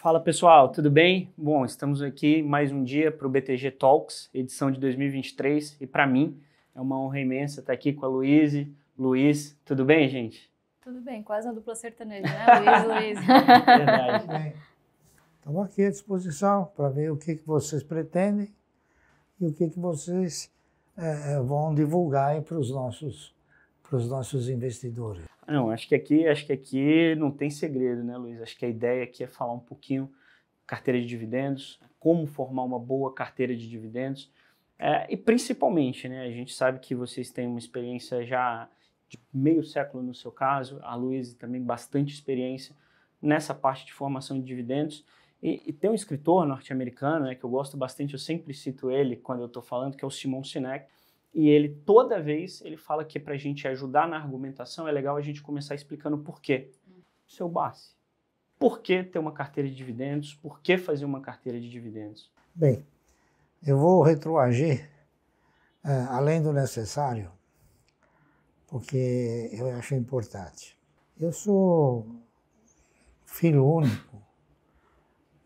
Fala pessoal, tudo bem? Bom, estamos aqui mais um dia para o BTG Talks, edição de 2023, e para mim é uma honra imensa estar aqui com a Luíse. Luiz, tudo bem, gente? Tudo bem, quase uma dupla sertaneja, né? Luiz, Luiz. Verdade. estamos aqui à disposição para ver o que, que vocês pretendem e o que, que vocês é, vão divulgar para os nossos para os nossos investidores? Não, acho que aqui, acho que aqui não tem segredo, né, Luiz? Acho que a ideia aqui é falar um pouquinho carteira de dividendos, como formar uma boa carteira de dividendos. É, e principalmente, né, a gente sabe que vocês têm uma experiência já de meio século no seu caso, a Luiz também bastante experiência nessa parte de formação de dividendos. E, e tem um escritor norte-americano né, que eu gosto bastante, eu sempre cito ele quando eu estou falando, que é o Simon Sinek. E ele, toda vez, ele fala que é para a gente ajudar na argumentação, é legal a gente começar explicando por quê. Seu base. Por que ter uma carteira de dividendos? Por que fazer uma carteira de dividendos? Bem, eu vou retroagir é, além do necessário, porque eu acho importante. Eu sou filho único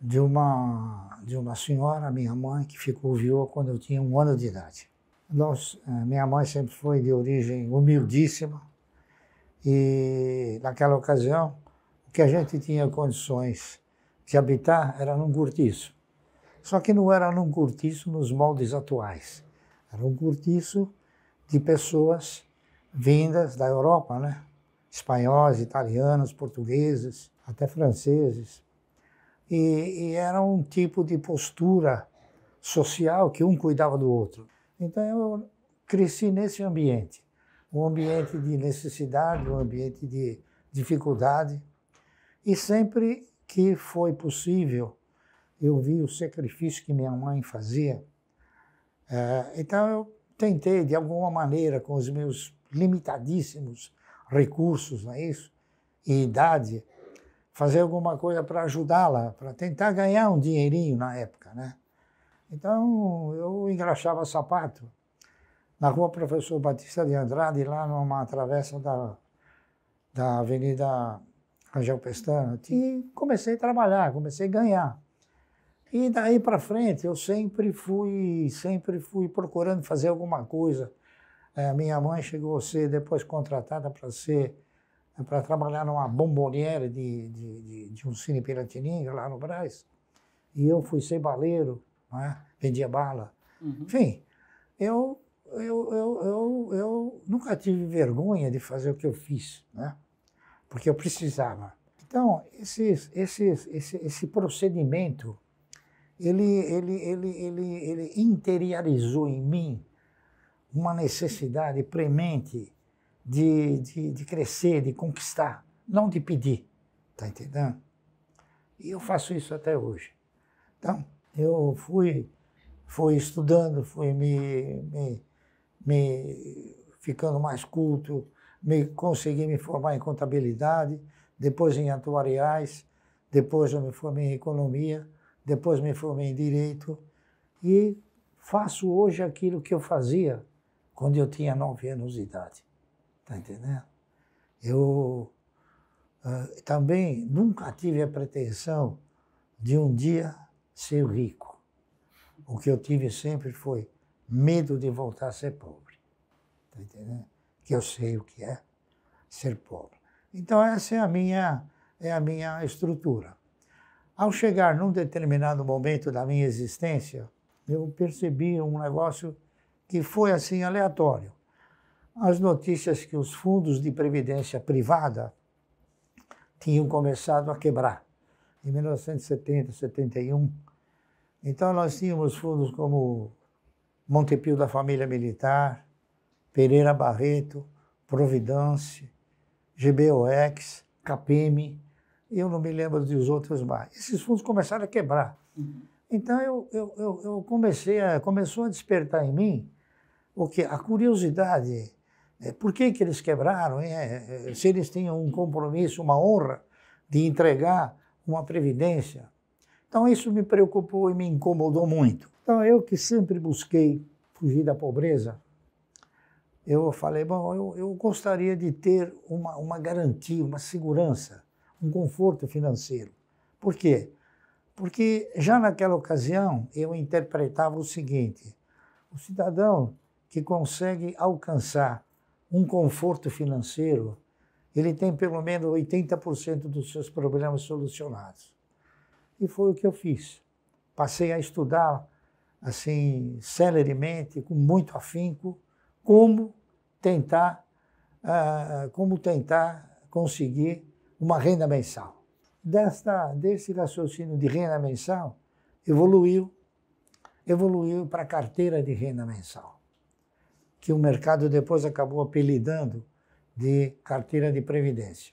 de uma, de uma senhora, minha mãe, que ficou viúva quando eu tinha um ano de idade. Nós, eh, minha mãe sempre foi de origem humildíssima e naquela ocasião o que a gente tinha condições de habitar era num cortiço. Só que não era num cortiço nos moldes atuais. Era um cortiço de pessoas vindas da Europa, né? Espanhóis, italianos, portugueses, até franceses. E, e era um tipo de postura social que um cuidava do outro. Então eu cresci nesse ambiente, um ambiente de necessidade, um ambiente de dificuldade, e sempre que foi possível, eu vi o sacrifício que minha mãe fazia. Eh, então eu tentei, de alguma maneira, com os meus limitadíssimos recursos, não é isso? E idade, fazer alguma coisa para ajudá-la, para tentar ganhar um dinheirinho na época, né? Então, eu engraxava sapato na rua Professor Batista de Andrade, lá numa travessa da, da Avenida Angel Pestana, e comecei a trabalhar, comecei a ganhar. E daí para frente, eu sempre fui, sempre fui procurando fazer alguma coisa. É, minha mãe chegou a ser depois contratada para ser para trabalhar numa bomboniere de, de, de, de um cine Piratininga lá no Brás. E eu fui ser baleiro né? vendia bala. Uhum. Enfim, eu, eu, eu, eu, eu nunca tive vergonha de fazer o que eu fiz, né? porque eu precisava. Então, esses, esses, esse, esse procedimento, ele, ele, ele, ele, ele interiorizou em mim uma necessidade premente de, de, de crescer, de conquistar, não de pedir, tá entendendo? E eu faço isso até hoje. Então, eu fui, fui estudando, fui me, me, me ficando mais culto, me, consegui me formar em contabilidade, depois em atuariais, depois eu me formei em economia, depois me formei em direito e faço hoje aquilo que eu fazia quando eu tinha nove anos de idade. Está entendendo? Eu uh, também nunca tive a pretensão de um dia ser rico. O que eu tive sempre foi medo de voltar a ser pobre. Tá entendendo? Que eu sei o que é ser pobre. Então essa é a minha é a minha estrutura. Ao chegar num determinado momento da minha existência, eu percebi um negócio que foi assim aleatório. As notícias que os fundos de previdência privada tinham começado a quebrar em 1970, 71. Então nós tínhamos fundos como Montepio da Família Militar, Pereira Barreto, Providance, GBOX, CAPEM, e eu não me lembro dos outros mais. Esses fundos começaram a quebrar. Uhum. Então eu, eu, eu, eu, comecei a, começou a despertar em mim o que a curiosidade, é, por que, que eles quebraram, é, é, se eles tinham um compromisso, uma honra de entregar uma previdência. Então isso me preocupou e me incomodou muito. Então eu que sempre busquei fugir da pobreza, eu falei, bom, eu, eu gostaria de ter uma, uma garantia, uma segurança, um conforto financeiro. Por quê? Porque já naquela ocasião eu interpretava o seguinte, o cidadão que consegue alcançar um conforto financeiro ele tem pelo menos 80% dos seus problemas solucionados. E foi o que eu fiz. Passei a estudar, assim, celeremente, com muito afinco, como tentar, ah, como tentar conseguir uma renda mensal. Desta, desse raciocínio de renda mensal, evoluiu, evoluiu para a carteira de renda mensal, que o mercado depois acabou apelidando de carteira de previdência.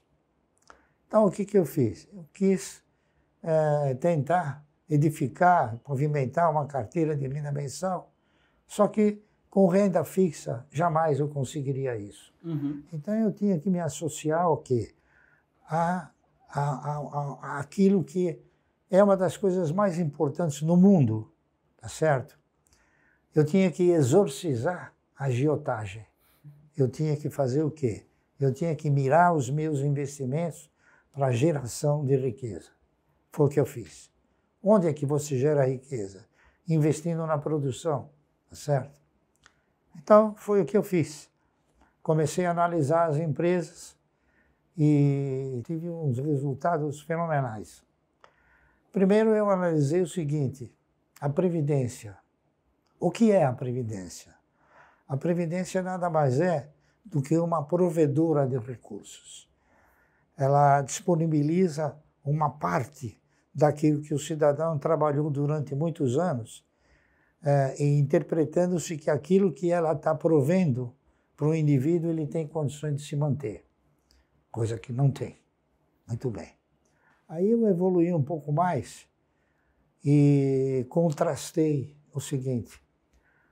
Então, o que, que eu fiz? Eu quis é, tentar edificar, movimentar uma carteira de renda mensal, só que com renda fixa jamais eu conseguiria isso. Uhum. Então, eu tinha que me associar ao quê? A, a, a, a, aquilo que é uma das coisas mais importantes no mundo, tá certo? Eu tinha que exorcizar a agiotagem. Eu tinha que fazer o quê? eu tinha que mirar os meus investimentos para geração de riqueza. Foi o que eu fiz. Onde é que você gera riqueza? Investindo na produção, tá certo? Então, foi o que eu fiz. Comecei a analisar as empresas e tive uns resultados fenomenais. Primeiro, eu analisei o seguinte: a previdência. O que é a previdência? A previdência nada mais é do que uma provedora de recursos. Ela disponibiliza uma parte daquilo que o cidadão trabalhou durante muitos anos, eh, interpretando-se que aquilo que ela está provendo para o indivíduo ele tem condições de se manter, coisa que não tem. Muito bem. Aí eu evoluí um pouco mais e contrastei o seguinte: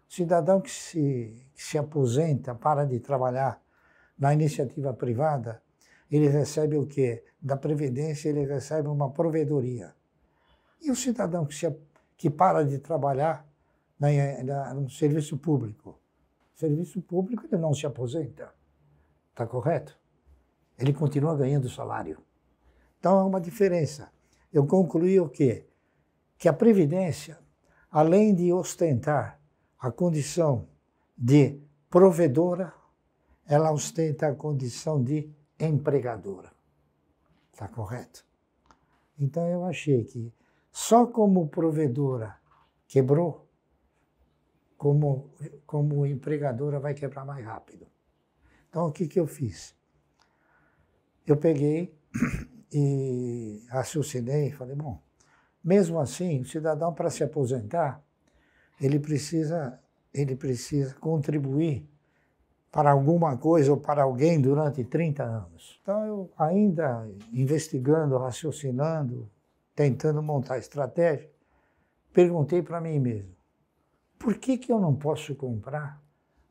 o cidadão que se que se aposenta, para de trabalhar na iniciativa privada, ele recebe o quê? Da Previdência, ele recebe uma provedoria. E o cidadão que, se, que para de trabalhar na, na, no serviço público? serviço público ele não se aposenta. Está correto? Ele continua ganhando salário. Então há é uma diferença. Eu concluí o quê? Que a Previdência, além de ostentar a condição de provedora, ela ostenta a condição de empregadora. Está correto? Então eu achei que só como provedora quebrou, como, como empregadora vai quebrar mais rápido. Então o que, que eu fiz? Eu peguei e raciocinei, falei, bom, mesmo assim, o cidadão para se aposentar, ele precisa ele precisa contribuir para alguma coisa ou para alguém durante 30 anos. Então, eu ainda investigando, raciocinando, tentando montar estratégia, perguntei para mim mesmo: por que, que eu não posso comprar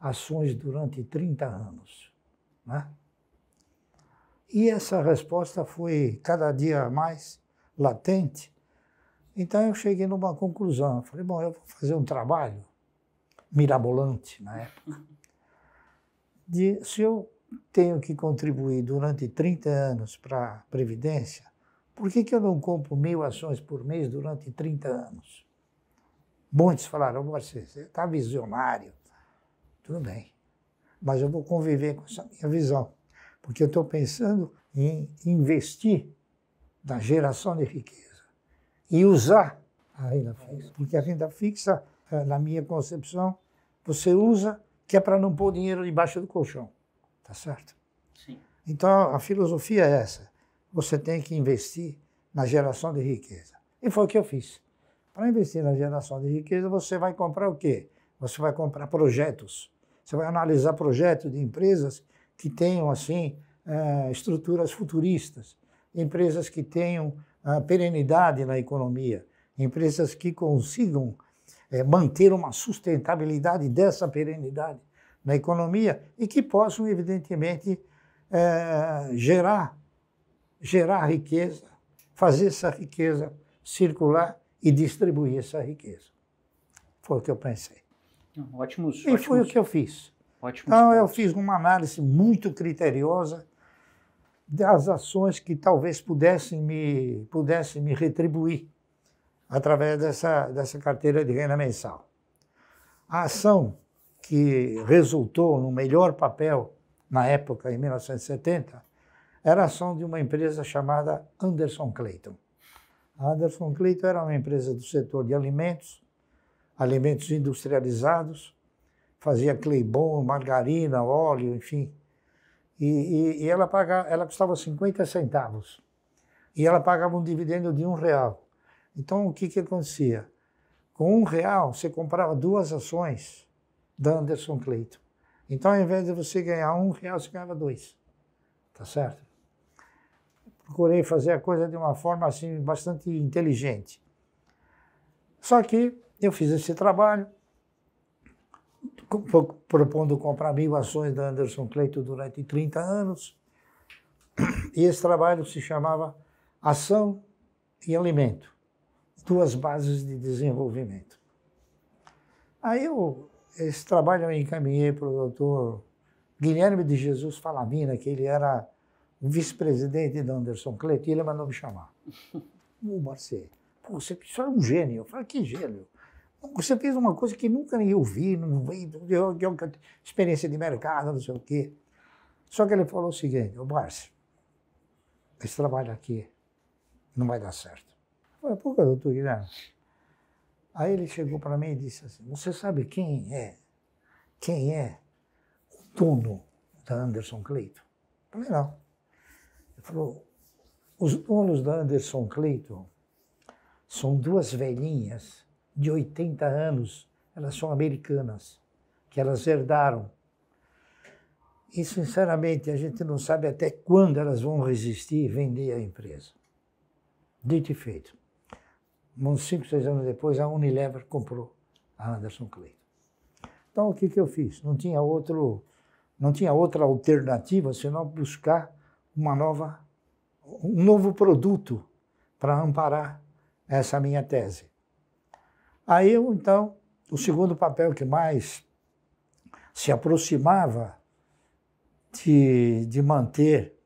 ações durante 30 anos? Né? E essa resposta foi cada dia mais latente. Então eu cheguei numa conclusão. Eu falei, bom, eu vou fazer um trabalho mirabolante na né? época, de se eu tenho que contribuir durante 30 anos para a Previdência, por que, que eu não compro mil ações por mês durante 30 anos? Muitos falaram, você está visionário. Tudo bem, mas eu vou conviver com essa minha visão, porque eu estou pensando em investir na geração de riqueza e usar a renda fixa, porque a renda fixa eh, na minha concepção, você usa que é para não pôr dinheiro debaixo do colchão, tá certo? Sim. Então a filosofia é essa: você tem que investir na geração de riqueza. E foi o que eu fiz. Para investir na geração de riqueza, você vai comprar o quê? Você vai comprar projetos. Você vai analisar projetos de empresas que tenham assim eh, estruturas futuristas, empresas que tenham ah, perenidade na economia, empresas que consigam é, manter uma sustentabilidade dessa perenidade na economia e que possam, evidentemente, é, gerar, gerar riqueza, fazer essa riqueza circular e distribuir essa riqueza. Foi o que eu pensei. Ótimos, e ótimos, foi o que eu fiz. então, pontos. eu fiz uma análise muito criteriosa das ações que talvez pudessem me, pudessem me retribuir através dessa, dessa carteira de renda mensal. A ação que resultou no melhor papel na época, em 1970, era a ação de uma empresa chamada Anderson Clayton. A Anderson Clayton era uma empresa do setor de alimentos, alimentos industrializados, fazia cleibon, margarina, óleo, enfim. E, e, e ela, pagava, ela custava 50 centavos. E ela pagava um dividendo de um real. Então, o que, que acontecia? Com um real, você comprava duas ações da Anderson Cleiton. Então, ao invés de você ganhar um real, você ganhava dois. Tá certo? Procurei fazer a coisa de uma forma assim bastante inteligente. Só que eu fiz esse trabalho, propondo comprar mil ações da Anderson Cleiton durante 30 anos. E esse trabalho se chamava Ação e Alimento duas bases de desenvolvimento. Aí eu, esse trabalho eu encaminhei para o doutor Guilherme de Jesus Falavina, que ele era o vice-presidente da Anderson Cleto, e ele mandou me chamar. Ô, Marcelo, você é um gênio. Eu falei, que gênio? Você fez uma coisa que nunca eu vi, não vi, experiência de mercado, não sei o quê. Só que ele falou o seguinte, ô, Márcio, esse trabalho aqui não vai dar certo. Falei, por que, doutor Guilherme? Aí ele chegou para mim e disse assim, você sabe quem é, quem é o dono da Anderson Cleito? Eu falei, não. Ele falou, os donos da Anderson Cleito são duas velhinhas de 80 anos, elas são americanas, que elas herdaram. E, sinceramente, a gente não sabe até quando elas vão resistir e vender a empresa. Dito e feito uns cinco seis anos depois, a Unilever comprou a Anderson Clayton. Então, o que, que eu fiz? Não tinha, outro, não tinha outra alternativa senão buscar uma nova, um novo produto para amparar essa minha tese. Aí, eu, então, o segundo papel que mais se aproximava de, de manter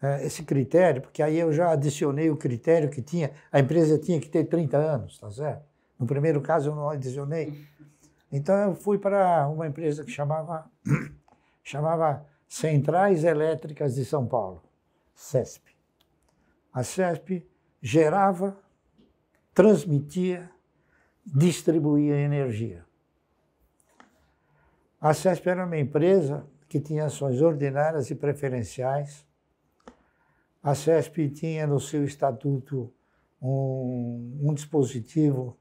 né, esse critério, porque aí eu já adicionei o critério que tinha, a empresa tinha que ter 30 anos, tá certo? No primeiro caso eu não adicionei. Então eu fui para uma empresa que chamava, chamava Centrais Elétricas de São Paulo, CESP. A CESP gerava, transmitia, distribuía energia. A CESP era uma empresa que tinha ações ordinárias e preferenciais a CESP tinha no seu estatuto um, um dispositivo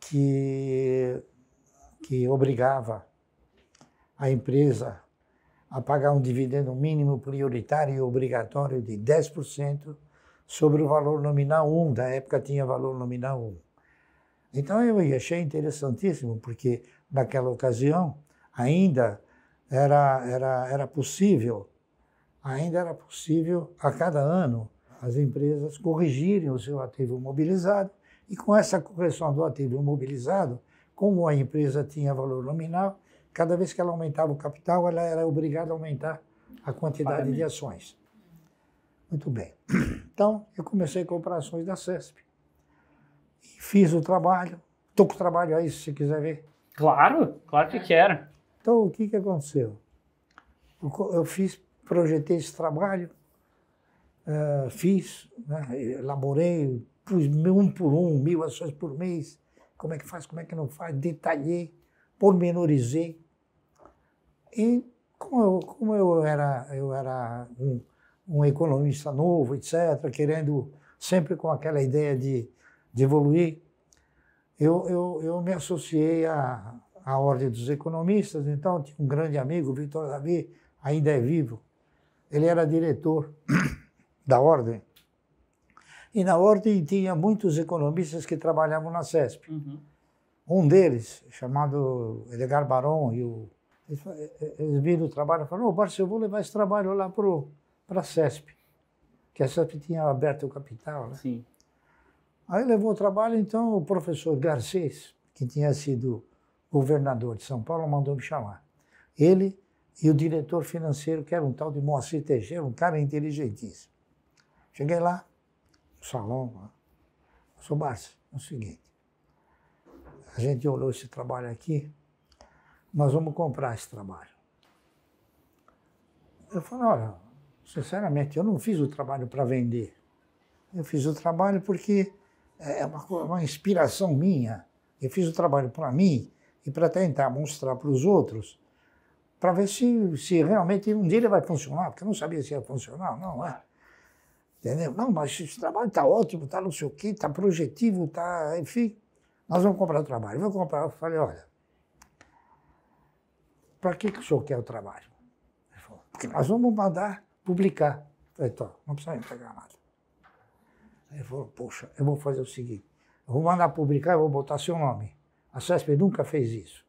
que, que obrigava a empresa a pagar um dividendo mínimo prioritário e obrigatório de 10% sobre o valor nominal 1, da época tinha valor nominal 1. Então eu achei interessantíssimo, porque naquela ocasião ainda era, era, era possível ainda era possível, a cada ano, as empresas corrigirem o seu ativo imobilizado e com essa correção do ativo imobilizado, como a empresa tinha valor nominal, cada vez que ela aumentava o capital, ela era obrigada a aumentar a quantidade de ações. Muito bem. Então, eu comecei com operações da CESP. Fiz o trabalho. Estou com o trabalho aí, se você quiser ver. Claro, claro que quero. Então, o que, que aconteceu? Eu fiz projetei esse trabalho, uh, fiz, né, elaborei, pus um por um, mil ações por mês, como é que faz, como é que não faz, detalhei, pormenorizei. E como eu, como eu era, eu era um, um economista novo, etc., querendo sempre com aquela ideia de, de evoluir, eu, eu, eu me associei à, à Ordem dos Economistas, então tinha um grande amigo, Vitor Davi, ainda é vivo, ele era diretor da Ordem. E na Ordem tinha muitos economistas que trabalhavam na CESP. Uhum. Um deles, chamado Edgar Baron, e o, eh, eh, eles viram o trabalho e falaram, ô, oh, Barça, eu vou levar esse trabalho lá para a CESP, que a CESP tinha aberto o capital, né? Sim. Aí levou o trabalho, então, o professor Garcês, que tinha sido governador de São Paulo, mandou me chamar. Ele e o diretor financeiro, que era um tal de Moacir Teixeira, um cara inteligentíssimo. Cheguei lá, no salão, sou Márcio, é o seguinte, a gente olhou esse trabalho aqui, nós vamos comprar esse trabalho. Eu falei, olha, sinceramente, eu não fiz o trabalho para vender. Eu fiz o trabalho porque é uma, uma inspiração minha. Eu fiz o trabalho para mim e para tentar mostrar para os outros para ver se, se realmente um dia ele vai funcionar, porque eu não sabia se ia funcionar, não é? Entendeu? Não, mas esse trabalho está ótimo, está não sei o quê, está projetivo, está. Enfim, nós vamos comprar o trabalho. vou comprar. Eu falei: olha, para que, que o senhor quer o trabalho? Ele falou: porque nós vamos mandar publicar. Eu falei: então, não precisa entregar nada. Ele falou: poxa, eu vou fazer o seguinte: eu vou mandar publicar e vou botar seu nome. A CESP nunca fez isso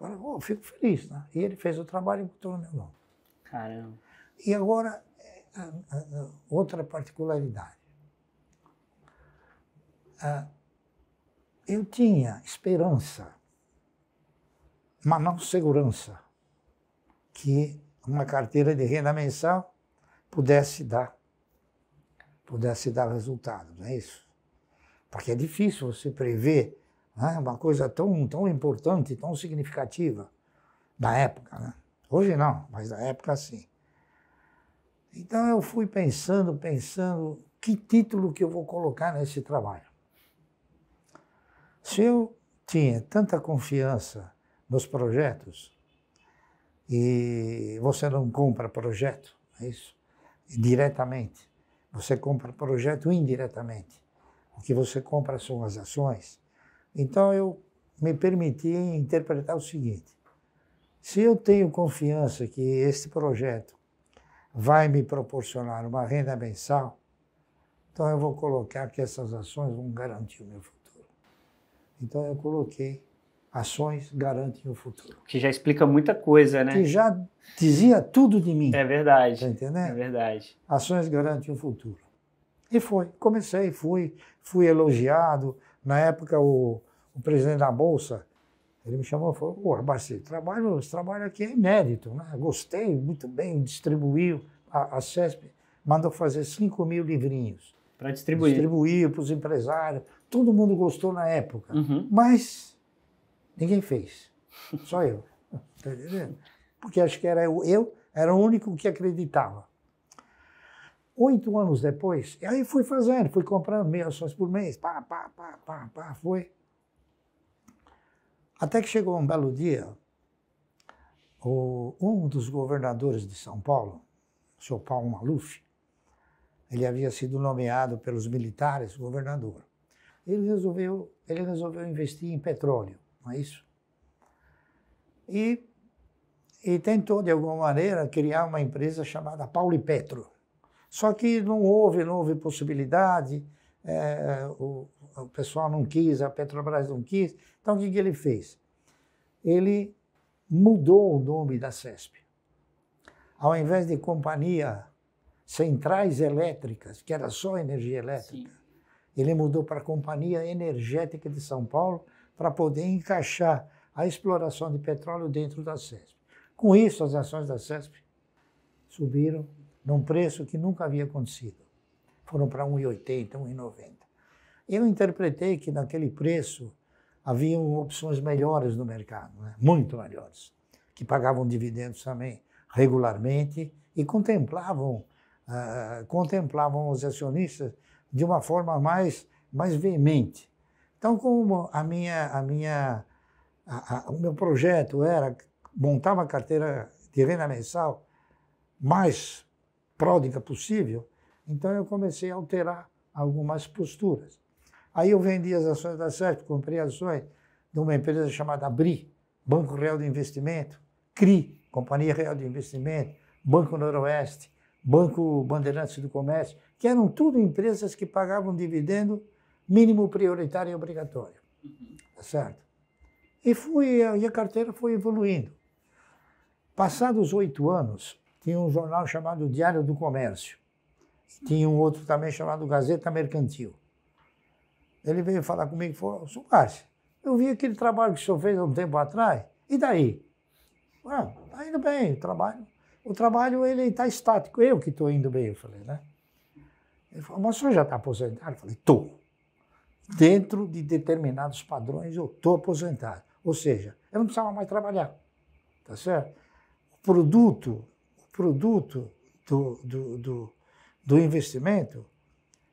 oh, fico feliz, né? E ele fez o trabalho e botou no meu nome. Caramba. E agora, é, outra particularidade. Eu tinha esperança, mas não segurança, que uma carteira de renda mensal pudesse dar, pudesse dar resultado, não é isso? Porque é difícil você prever né? Uma coisa tão, tão importante, tão significativa da época. Né? Hoje não, mas da época sim. Então eu fui pensando, pensando, que título que eu vou colocar nesse trabalho. Se eu tinha tanta confiança nos projetos, e você não compra projeto, é isso? Diretamente. Você compra projeto indiretamente. O que você compra são as ações, então eu me permiti interpretar o seguinte: se eu tenho confiança que este projeto vai me proporcionar uma renda mensal, então eu vou colocar que essas ações vão garantir o meu futuro. Então eu coloquei ações garantem o futuro. Que já explica muita coisa, né? Que já dizia tudo de mim. É verdade. Tá entendendo? É verdade. Ações garantem o futuro. E foi. Comecei, fui, fui elogiado. Na época o, o presidente da Bolsa, ele me chamou e falou, pô, Barci, trabalho, esse trabalho aqui é inédito, né? gostei, muito bem, distribuiu, a, a CESP mandou fazer 5 mil livrinhos. Para distribuir. Distribuir para os empresários, todo mundo gostou na época, uhum. mas ninguém fez, só eu, tá entendendo? Porque acho que era eu, eu era o único que acreditava oito anos depois, aí fui fazendo, fui comprando mil ações por mês, pá, pá, pá, pá, pá, foi. Até que chegou um belo dia, o, um dos governadores de São Paulo, o senhor Paulo Maluf, ele havia sido nomeado pelos militares governador. Ele resolveu, ele resolveu investir em petróleo, não é isso? E, e tentou, de alguma maneira, criar uma empresa chamada Paulo Petro. Só que não houve, não houve possibilidade, é, o, o, pessoal não quis, a Petrobras não quis. Então o que, que ele fez? Ele mudou o nome da CESP. Ao invés de Companhia Centrais Elétricas, que era só energia elétrica, Sim. ele mudou para Companhia Energética de São Paulo para poder encaixar a exploração de petróleo dentro da CESP. Com isso, as ações da CESP subiram num preço que nunca havia acontecido foram para 1,80, 1,90. Eu interpretei que naquele preço haviam opções melhores no mercado, né? muito melhores, que pagavam dividendos também regularmente e contemplavam uh, contemplavam os acionistas de uma forma mais mais veemente. Então, como a minha a minha a, a, o meu projeto era montar uma carteira de renda mensal mais pródiga possível, então eu comecei a alterar algumas posturas. Aí eu vendi as ações da Sert, comprei ações de uma empresa chamada BRI, Banco Real de Investimento, CRI, Companhia Real de Investimento, Banco Noroeste, Banco Bandeirantes do Comércio, que eram tudo empresas que pagavam dividendo mínimo prioritário e obrigatório. Tá certo? E, fui, e a carteira foi evoluindo. Passados oito anos, tinha um jornal chamado Diário do Comércio. Tinha um outro também chamado Gazeta Mercantil. Ele veio falar comigo e falou, Sr. Márcio, eu vi aquele trabalho que o senhor fez há um tempo atrás, e daí? Ah, tá indo bem, o trabalho, o trabalho ele está estático, eu que estou indo bem, eu falei, né? Ele falou, mas o senhor já está aposentado? Eu falei, estou. Dentro de determinados padrões, eu estou aposentado. Ou seja, eu não precisava mais trabalhar, tá certo? O produto, o produto do, do, do, do investimento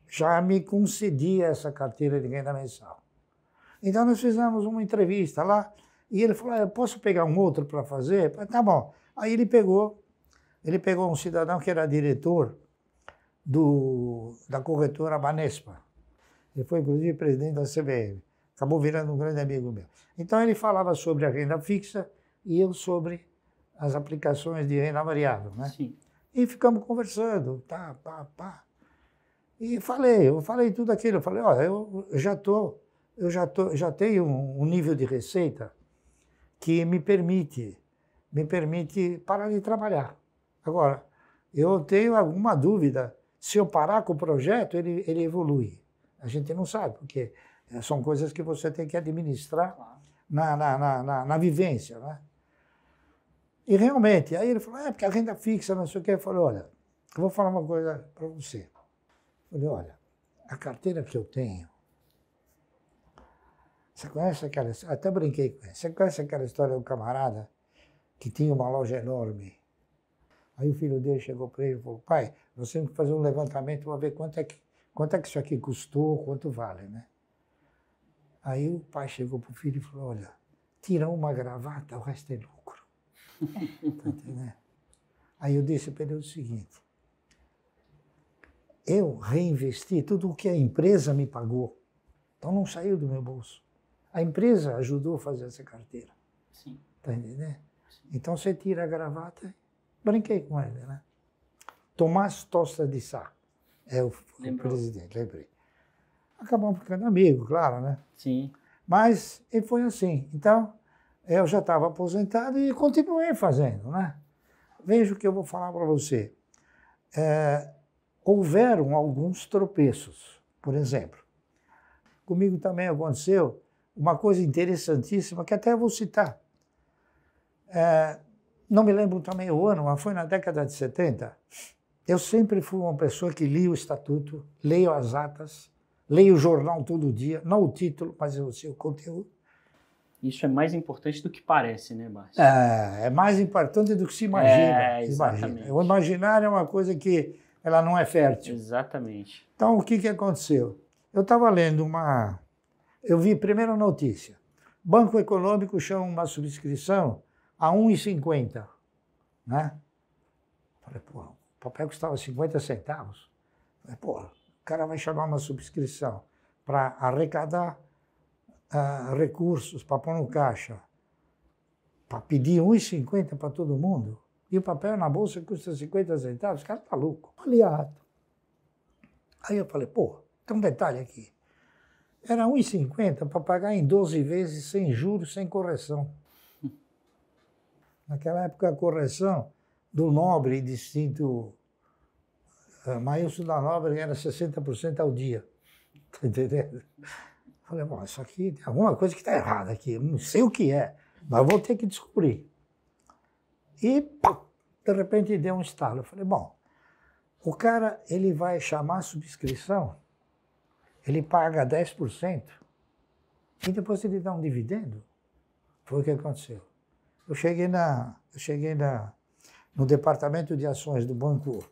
já me concedia essa carteira de renda mensal. Então nós fizemos uma entrevista lá e ele falou: ah, "Eu posso pegar um outro para fazer?" Falei, tá bom. Aí ele pegou, ele pegou um cidadão que era diretor do da corretora Banespa. Ele foi inclusive presidente da CBM. Acabou virando um grande amigo meu. Então ele falava sobre a renda fixa e eu sobre as aplicações de renda variável, né? Sim. E ficamos conversando, tá, pá, pá. E falei, eu falei tudo aquilo. Eu falei, ó, eu já tô, eu já tô, já tenho um, um nível de receita que me permite, me permite parar de trabalhar. Agora, eu tenho alguma dúvida se eu parar com o projeto, ele, ele evolui. A gente não sabe, porque eh, são coisas que você tem que administrar na, na, na, na, na vivência, né? E realmente, aí ele falou, é porque a renda fixa, não sei o quê. Eu falei, olha, eu vou falar uma coisa para você. Eu falei, olha, a carteira que eu tenho, você conhece aquela história? Até brinquei com ele. Você conhece aquela história do camarada que tinha uma loja enorme? Aí o filho dele chegou para ele e falou, pai, nós temos que fazer um levantamento para ver quanto é, que, quanto é que isso aqui custou, quanto vale, né? Aí o pai chegou para o filho e falou, olha, tira uma gravata, o resto é louco tá Aí eu disse para ele o seguinte: eu reinvesti tudo o que a empresa me pagou, então não saiu do meu bolso. A empresa ajudou a fazer essa carteira. Sim. Tá entendendo? Sim. Então você tira a gravata. Brinquei com ele, né? Tomás Tosta de Sá é o, presidente, lembrei. Acabamos ficando amigo, claro, né? Sim. Mas ele foi assim. Então, eu já estava aposentado e continuei fazendo, né? Veja o que eu vou falar para você. É, houveram alguns tropeços, por exemplo. Comigo também aconteceu uma coisa interessantíssima que até vou citar. É, não me lembro também o ano, mas foi na década de 70. Eu sempre fui uma pessoa que lia o estatuto, leio as atas, leio o jornal todo dia, não o título, mas eu sei o conteúdo. Isso é mais importante do que parece, né, Márcio? É, é mais importante do que se imagina. É, exatamente. Imagina. O imaginário é uma coisa que ela não é fértil. Exatamente. Então, o que, que aconteceu? Eu estava lendo uma... Eu vi, primeira notícia, Banco Econômico chama uma subscrição a 1,50, né? Falei, pô, o papel custava 50 centavos. Falei, pô, o cara vai chamar uma subscrição para arrecadar uh, recursos para pôr no caixa, para pedir 1,50 para todo mundo, e o papel na bolsa custa 50 centavos, o cara tá louco, aliado. Aí eu falei, pô, tem um detalhe aqui. Era 1,50 para pagar em 12 vezes, sem juros, sem correção. Naquela época, a correção do nobre distinto eh, maiúsculo da Nobre era 60% ao dia. Está entendendo? Falei, bom, isso aqui tem alguma coisa que está errada aqui, não sei o que é, mas vou ter que descobrir. E, pá, de repente, deu um estalo. Eu falei, bom, o cara, ele vai chamar a subscrição, ele paga 10%, e depois ele dá um dividendo. Foi o que aconteceu. Eu cheguei, na, eu cheguei na, no departamento de ações do Banco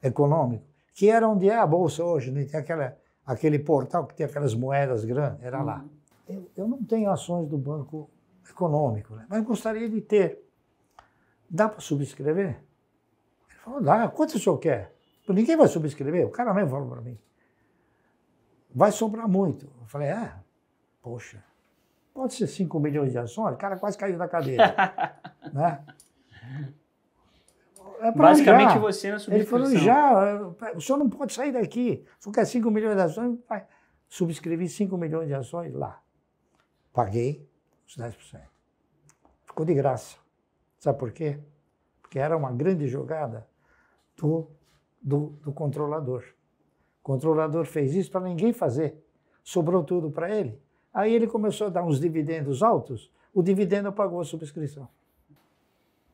Econômico, que era onde é a Bolsa hoje, né? tem aquela aquele portal que tem aquelas moedas grandes, era lá. Uhum. Eu, eu não tenho ações do Banco Econômico, né? mas gostaria de ter. Dá para subscrever? Ele falou, dá, quanto o senhor quer? Ninguém vai subscrever, o cara mesmo falou para mim. Vai sobrar muito. Eu falei, é, poxa, pode ser 5 milhões de ações? O cara quase caiu da cadeira. né? É Basicamente já. você na subscrição. Ele falou, já, o senhor não pode sair daqui. O quer 5 milhões de ações? Vai. Subscrevi 5 milhões de ações lá. Paguei os 10%. Ficou de graça. Sabe por quê? Porque era uma grande jogada do, do, do controlador. O controlador fez isso para ninguém fazer. Sobrou tudo para ele. Aí ele começou a dar uns dividendos altos, o dividendo pagou a subscrição.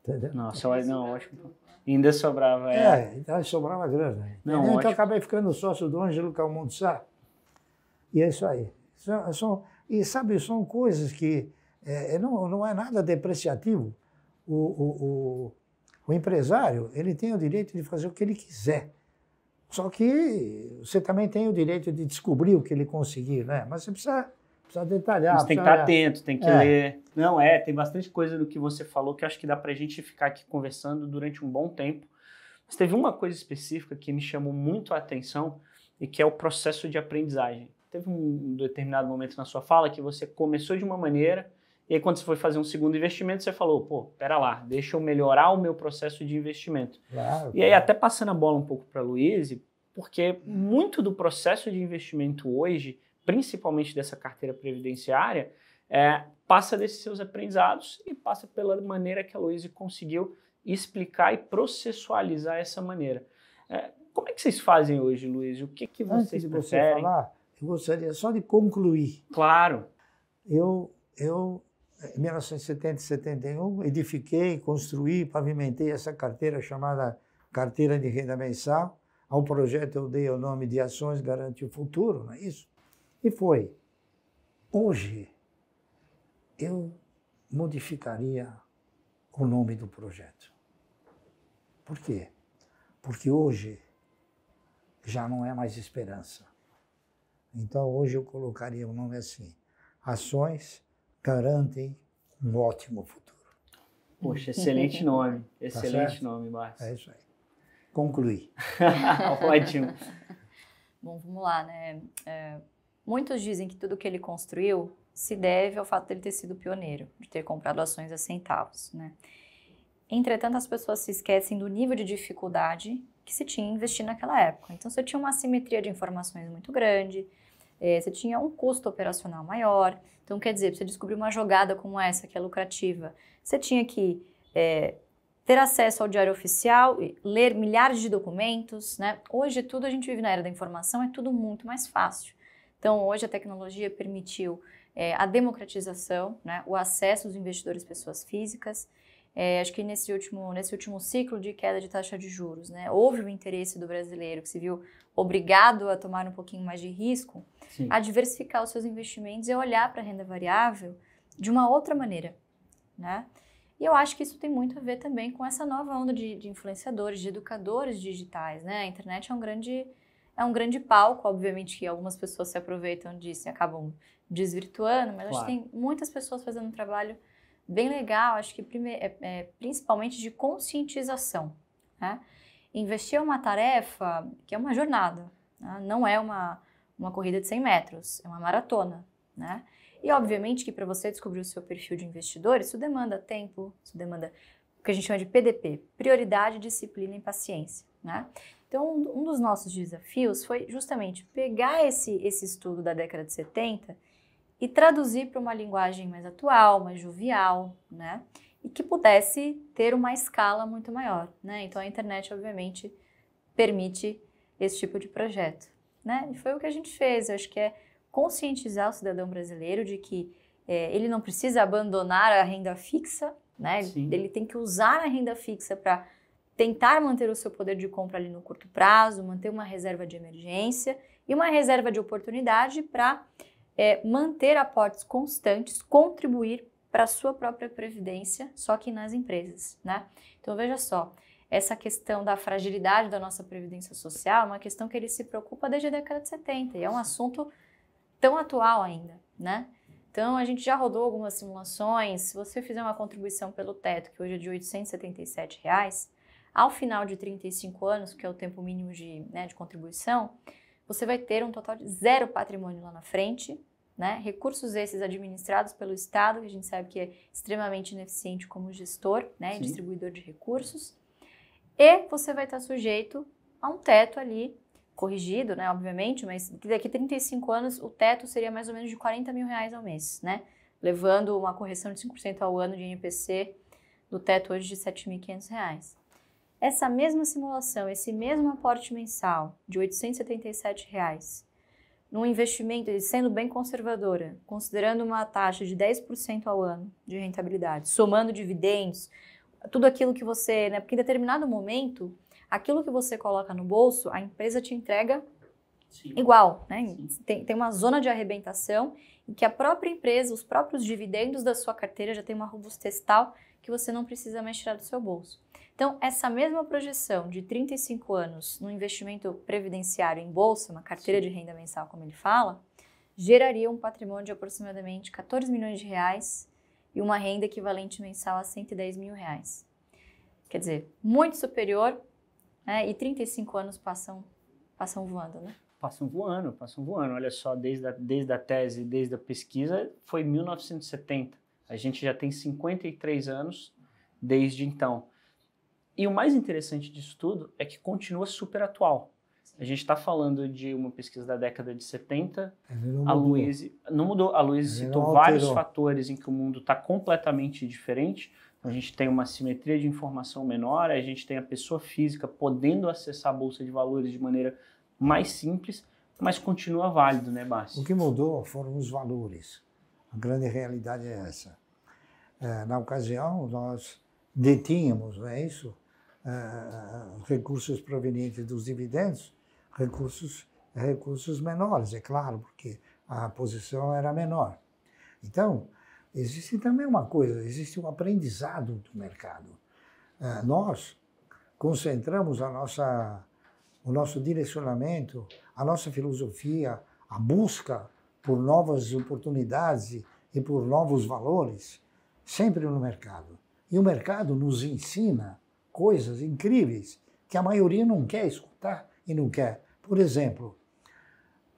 Entendeu? Nossa, olha, não, ótimo. É ainda sobrava. É, é ainda sobrava grana. Não, então ótimo. eu acabei ficando sócio do Ângelo Calmundo Sá. E é isso aí. São, são, e sabe, são coisas que é, é, não, não é nada depreciativo. O, o, o, o empresário ele tem o direito de fazer o que ele quiser. Só que você também tem o direito de descobrir o que ele conseguir, né? Mas você precisa Precisa detalhar. Você tem que estar tá atento, tem que é. ler. Não, é, tem bastante coisa do que você falou que acho que dá para a gente ficar aqui conversando durante um bom tempo. Mas teve uma coisa específica que me chamou muito a atenção e que é o processo de aprendizagem. Teve um determinado momento na sua fala que você começou de uma maneira e aí quando você foi fazer um segundo investimento, você falou, pô, pera lá, deixa eu melhorar o meu processo de investimento. Claro, e aí claro. até passando a bola um pouco para a Luiz, porque muito do processo de investimento hoje principalmente dessa carteira previdenciária, é, passa desses seus aprendizados e passa pela maneira que a Luísa conseguiu explicar e processualizar essa maneira. É, como é que vocês fazem hoje, Luiz? O que, que vocês Antes de preferem? falar, eu gostaria só de concluir. Claro. Eu, eu, em 1970 e 71, edifiquei, construí, pavimentei essa carteira chamada Carteira de Renda Mensal. Ao projeto eu dei o nome de Ações Garante o Futuro, não é isso? E foi. Hoje, eu modificaria o nome do projeto. Por quê? Porque hoje já não é mais esperança. Então hoje eu colocaria o nome assim: Ações garantem um ótimo futuro. Poxa, excelente nome. Tá excelente tá nome, Marcos. É isso aí. Concluí. Ótimo. Bom, vamos lá, né? É Muitos dizem que tudo que ele construiu se deve ao fato dele ter sido pioneiro, de ter comprado ações a centavos, né? Entretanto, as pessoas se esquecem do nível de dificuldade que se tinha investir naquela época. Então, você tinha uma assimetria de informações muito grande, eh, você tinha um custo operacional maior. Então, quer dizer, para você descobrir uma jogada como essa, que é lucrativa, você tinha que é, ter acesso ao diário oficial, ler milhares de documentos, né? Hoje tudo a gente vive na era da informação, é tudo muito mais fácil. Então, hoje a tecnologia permitiu é, a democratização, né, o acesso dos investidores pessoas físicas. É, acho que nesse último, nesse último ciclo de queda de taxa de juros, né, houve o interesse do brasileiro que se viu obrigado a tomar um pouquinho mais de risco, Sim. a diversificar os seus investimentos e olhar para a renda variável de uma outra maneira. Né? E eu acho que isso tem muito a ver também com essa nova onda de, de influenciadores, de educadores digitais. Né? A internet é um grande é um grande palco, obviamente que algumas pessoas se aproveitam disso e acabam desvirtuando, mas claro. acho que tem muitas pessoas fazendo um trabalho bem legal, acho que prime... É, é, principalmente de conscientização. Né? Investir é uma tarefa que é uma jornada, né? não é uma, uma corrida de 100 metros, é uma maratona. Né? E obviamente que para você descobrir o seu perfil de investidor, isso demanda tempo, isso demanda o que a gente chama de PDP, prioridade, disciplina e paciência. Né? Então, um dos nossos desafios foi justamente pegar esse, esse estudo da década de 70 e traduzir para uma linguagem mais atual, mais jovial, né? E que pudesse ter uma escala muito maior, né? Então, a internet, obviamente, permite esse tipo de projeto, né? E foi o que a gente fez. Eu acho que é conscientizar o cidadão brasileiro de que é, ele não precisa abandonar a renda fixa, né? Ele tem que usar a renda fixa para tentar manter o seu poder de compra ali no curto prazo, manter uma reserva de emergência e uma reserva de oportunidade para é, manter aportes constantes, contribuir para a sua própria previdência, só que nas empresas, né? Então veja só, essa questão da fragilidade da nossa previdência social é uma questão que ele se preocupa desde a década de 70 e é um assunto tão atual ainda, né? Então, a gente já rodou algumas simulações. Se você fizer uma contribuição pelo teto, que hoje é de R$ 877, reais, ao final de 35 anos, que é o tempo mínimo de, né, de contribuição, você vai ter um total de zero patrimônio lá na frente, né? Recursos esses administrados pelo Estado, que a gente sabe que é extremamente ineficiente como gestor, né? distribuidor de recursos. E você vai estar sujeito a um teto ali, corrigido, né? Obviamente, mas daqui a 35 anos o teto seria mais ou menos de 40 mil reais ao mês, né? Levando uma correção de 5% ao ano de NPC do teto hoje de 7.500 reais. Essa mesma simulação, esse mesmo aporte mensal de R$ 877, reais, num investimento, sendo bem conservadora, considerando uma taxa de 10% ao ano de rentabilidade, somando dividendos, tudo aquilo que você, né, porque em determinado momento, aquilo que você coloca no bolso, a empresa te entrega Sim. igual, né? Sim. Tem, tem uma zona de arrebentação em que a própria empresa, os próprios dividendos da sua carteira já tem uma robustez tal que você não precisa mais tirar do seu bolso. Então, essa mesma projeção de 35 anos no investimento previdenciário em bolsa, uma carteira Sim. de renda mensal, como ele fala, geraria um patrimônio de aproximadamente 14 milhões de reais e uma renda equivalente mensal a 110 mil reais. Quer dizer, muito superior, né? E 35 anos passam, passam voando, né? Passam voando, passam voando. Olha só, desde a, desde a tese, desde a pesquisa, foi 1970. A gente já tem 53 anos desde então. E o mais interessante disso tudo é que continua super atual. A gente está falando de uma pesquisa da década de 70. É, a Luiz não mudou. A Luiz é, citou vários fatores em que o mundo está completamente diferente. A gente tem uma simetria de informação menor, a gente tem a pessoa física podendo acessar a bolsa de valores de maneira mais simples, mas continua válido, né, Bárcio? O que mudou foram os valores. A grande realidade é essa. É, na ocasião, nós detínhamos, não é isso? Ah, recursos provenientes dos dividendos, recursos, recursos menores, é claro, porque a posição era menor. Então, existe também uma coisa, existe um aprendizado do mercado. Ah, nós concentramos a nossa, o nosso direcionamento, a nossa filosofia, a busca por novas oportunidades e por novos valores, sempre no mercado. E o mercado nos ensina coisas incríveis que a maioria não quer escutar e não quer. Por exemplo,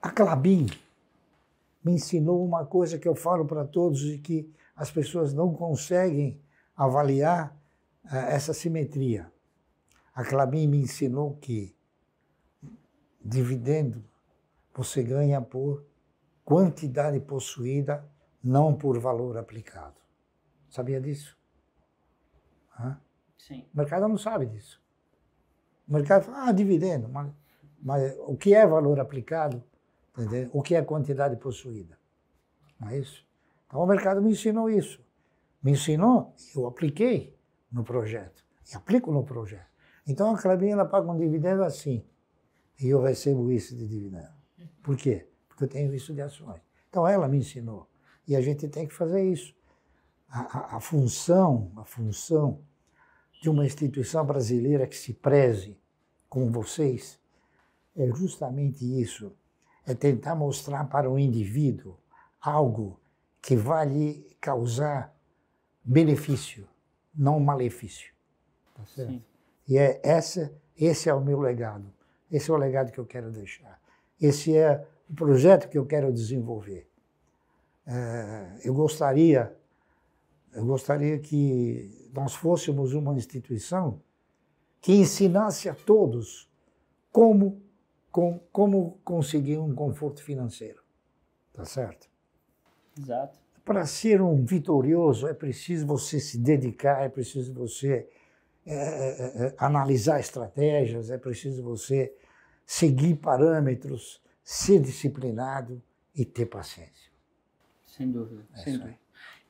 a Clabin me ensinou uma coisa que eu falo para todos e que as pessoas não conseguem avaliar uh, essa simetria. A Clabin me ensinou que dividendo você ganha por quantidade possuída, não por valor aplicado. Sabia disso? Sim. O mercado não sabe disso. O mercado fala, ah, dividendo, mas, mas o que é valor aplicado? Tá Entendeu? O que é quantidade possuída? Não é isso? Então o mercado me ensinou isso. Me ensinou, eu apliquei no projeto. E aplico no projeto. Então a Clabinha ela paga um dividendo assim. E eu recebo isso de dividendo. Por quê? Porque eu tenho isso de ações. Então ela me ensinou. E a gente tem que fazer isso. A, a, a função, a função de uma instituição brasileira que se preze com vocês é justamente isso: é tentar mostrar para o indivíduo algo que vai lhe causar benefício, não malefício. Tá certo? E é essa, esse é o meu legado. Esse é o legado que eu quero deixar. Esse é o projeto que eu quero desenvolver. Eh, eu gostaria eu gostaria que nós fôssemos uma instituição que ensinasse a todos como, com, como conseguir um conforto financeiro. Tá certo? Exato. Para ser um vitorioso é preciso você se dedicar, é preciso você é, é, é, é analisar estratégias, é preciso você seguir parâmetros, ser disciplinado e ter paciência. Sem dúvida, é sem dúvida.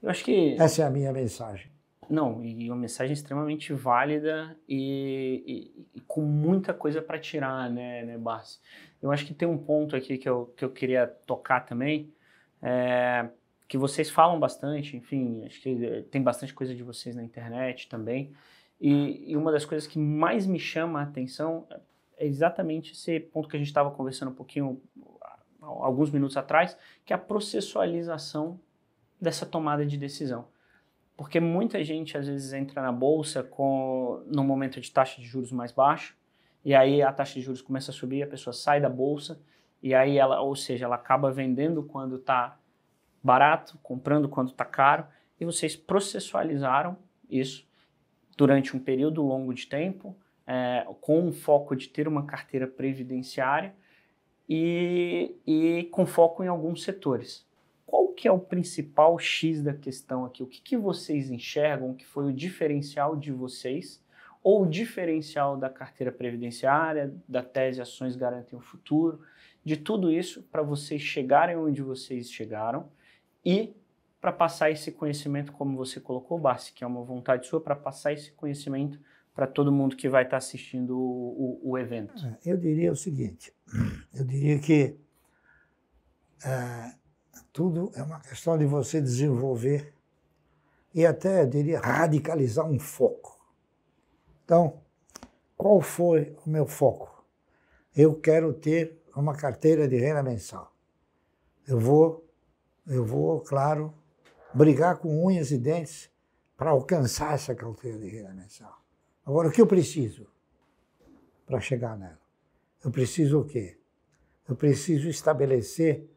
Eu acho que. Essa é a minha mensagem. Não, e uma mensagem extremamente válida e, e, e com muita coisa para tirar, né, né Barsi? Eu acho que tem um ponto aqui que eu, que eu queria tocar também, é, que vocês falam bastante, enfim, acho que eh, tem bastante coisa de vocês na internet também, e, e uma das coisas que mais me chama a atenção é exatamente esse ponto que a gente estava conversando um pouquinho alguns minutos atrás, que é a processualização dessa tomada de decisão. Porque muita gente às vezes entra na bolsa com no momento de taxa de juros mais baixa, e aí a taxa de juros começa a subir, a pessoa sai da bolsa, e aí ela, ou seja, ela acaba vendendo quando está barato, comprando quando está caro, e vocês processualizaram isso durante um período longo de tempo, é, com um foco de ter uma carteira previdenciária e, e com foco em alguns setores. Qual que é o principal X da questão aqui? O que, que vocês enxergam que foi o diferencial de vocês ou o diferencial da carteira previdenciária, da tese Ações Garantem o Futuro, de tudo isso para vocês chegarem onde vocês chegaram e para passar esse conhecimento, como você colocou, Barsi, que é uma vontade sua, para passar esse conhecimento para todo mundo que vai estar tá assistindo o, o, evento? É, eu diria o seguinte: eu diria que eh, tudo é uma questão de você desenvolver e até, eu diria, radicalizar um foco. Então, qual foi o meu foco? Eu quero ter uma carteira de renda mensal. Eu vou, eu vou, claro, brigar com unhas e dentes para alcançar essa carteira de renda mensal. Agora, o que eu preciso para chegar nela? Eu preciso o quê? Eu preciso estabelecer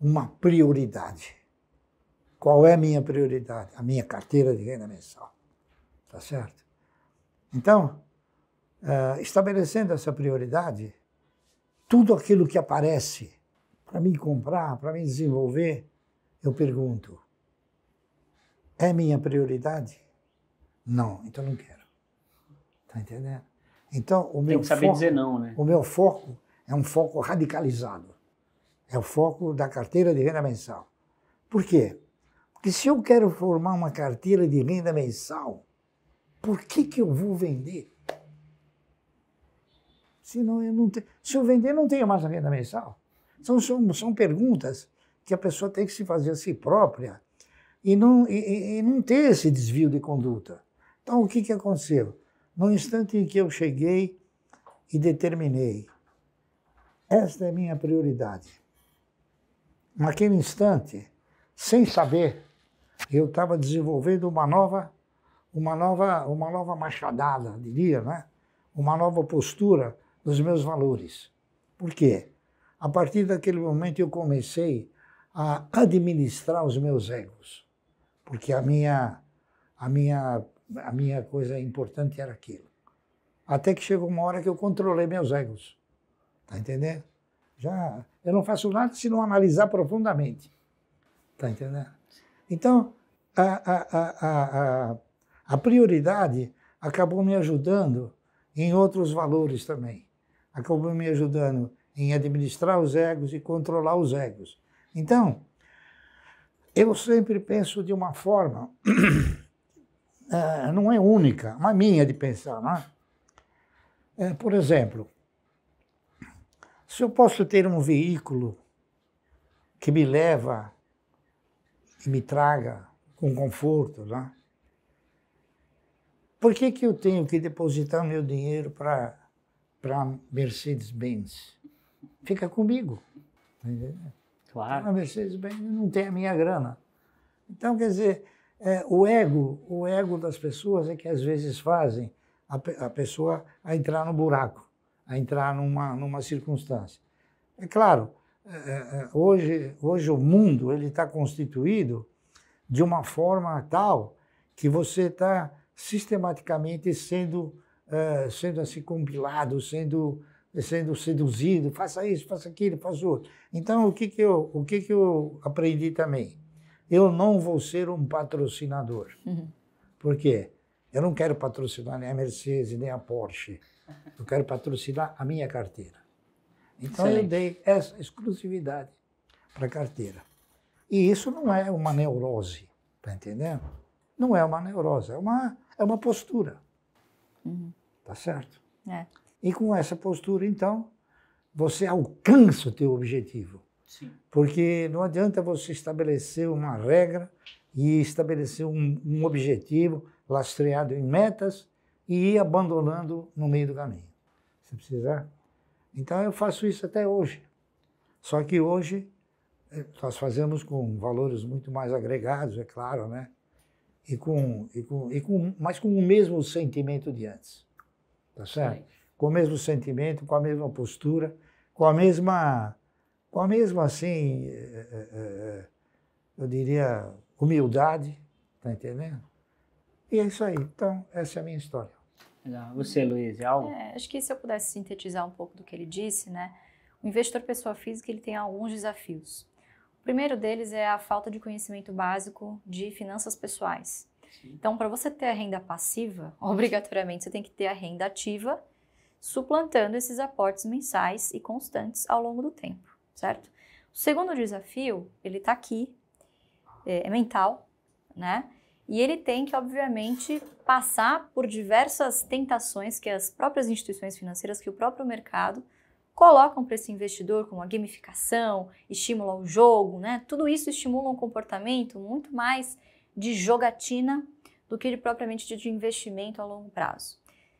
uma prioridade. Qual é a minha prioridade? A minha carteira de renda mensal. Tá certo? Então, uh, estabelecendo essa prioridade, tudo aquilo que aparece para mim comprar, para mim desenvolver, eu pergunto: é minha prioridade? Não, então não quero. Tá entendendo? Então, o Tem meu que saber foco, dizer não, né? O meu foco é um foco radicalizado é o foco da carteira de renda mensal. Por quê? Porque se eu quero formar uma carteira de renda mensal, por que, que eu vou vender? Senão eu não te... Se eu vender, não tenho mais a renda mensal. São, são, são perguntas que a pessoa tem que se fazer a si própria e não, e, e não ter esse desvio de conduta. Então, o que, que aconteceu? No instante em que eu cheguei e determinei, esta é minha prioridade naquele instante, sem saber, eu estava desenvolvendo uma nova, uma nova, uma nova machadada, diria, né? Uma nova postura dos meus valores. Por quê? A partir daquele momento eu comecei a administrar os meus egos, porque a minha, a minha, a minha coisa importante era aquilo. Até que chegou uma hora que eu controlei meus egos, tá entendendo? Já eu não faço nada se não analisar profundamente. Está entendendo? Então, a, a, a, a, prioridade acabou me ajudando em outros valores também. Acabou me ajudando em administrar os egos e controlar os egos. Então, eu sempre penso de uma forma, eh, não é única, uma minha de pensar, não é? Eh, por exemplo, se eu posso ter um veículo que me leva e me traga com conforto, né? por que, que eu tenho que depositar meu dinheiro para Mercedes-Benz? Fica comigo. Claro. Então, a Mercedes-Benz não tem a minha grana. Então, quer dizer, é, o ego, o ego das pessoas é que às vezes fazem a, a pessoa a entrar no buraco a entrar numa, numa circunstância. É claro, é, é, é, hoje, hoje o mundo ele está constituído de uma forma tal que você está sistematicamente sendo, sendo assim compilado, sendo sendo seduzido, faça isso, faça aquilo, faça outro. Então, o que, que, eu, o que, que eu aprendi também? Eu não vou ser um patrocinador. Uhum. Por quê? Eu não quero patrocinar nem a Mercedes, nem a Porsche. Eu quero patrocinar a minha carteira. Então Excelente. eu dei essa exclusividade para a carteira. E isso não é uma neurose, tá entendendo? Não é uma neurose, é uma, é uma postura. Uhum. Tá certo? É. E com essa postura, então, você alcança o teu objetivo. Sim. Porque não adianta você estabelecer uma regra e estabelecer um, um objetivo lastreado em metas e ir abandonando no meio do caminho. Se precisar. Então eu faço isso até hoje. Só que hoje eh, nós fazemos com valores muito mais agregados, é claro, né? E com, e com, e com, mas com o mesmo sentimento de antes. Tá certo? Sim. Com o mesmo sentimento, com a mesma postura, com a mesma, com a mesma assim, eh, eh, eu diria, humildade, tá entendendo? E é isso aí. Então, essa é a minha história. Legal. Né? Você, Luiz, é algo? É, acho que se eu pudesse sintetizar um pouco do que ele disse, né? O investidor pessoa física ele tem alguns desafios. O primeiro deles é a falta de conhecimento básico de finanças pessoais. Sim. Então, para você ter a renda passiva, obrigatoriamente você tem que ter a renda ativa, suplantando esses aportes mensais e constantes ao longo do tempo, certo? O segundo desafio, ele está aqui, é, é, mental, né? E ele tem que, obviamente, passar por diversas tentações que as próprias instituições financeiras, que o próprio mercado colocam para esse investidor, como a gamificação, estimula o jogo, né? Tudo isso estimula um comportamento muito mais de jogatina do que de, propriamente de investimento a longo prazo.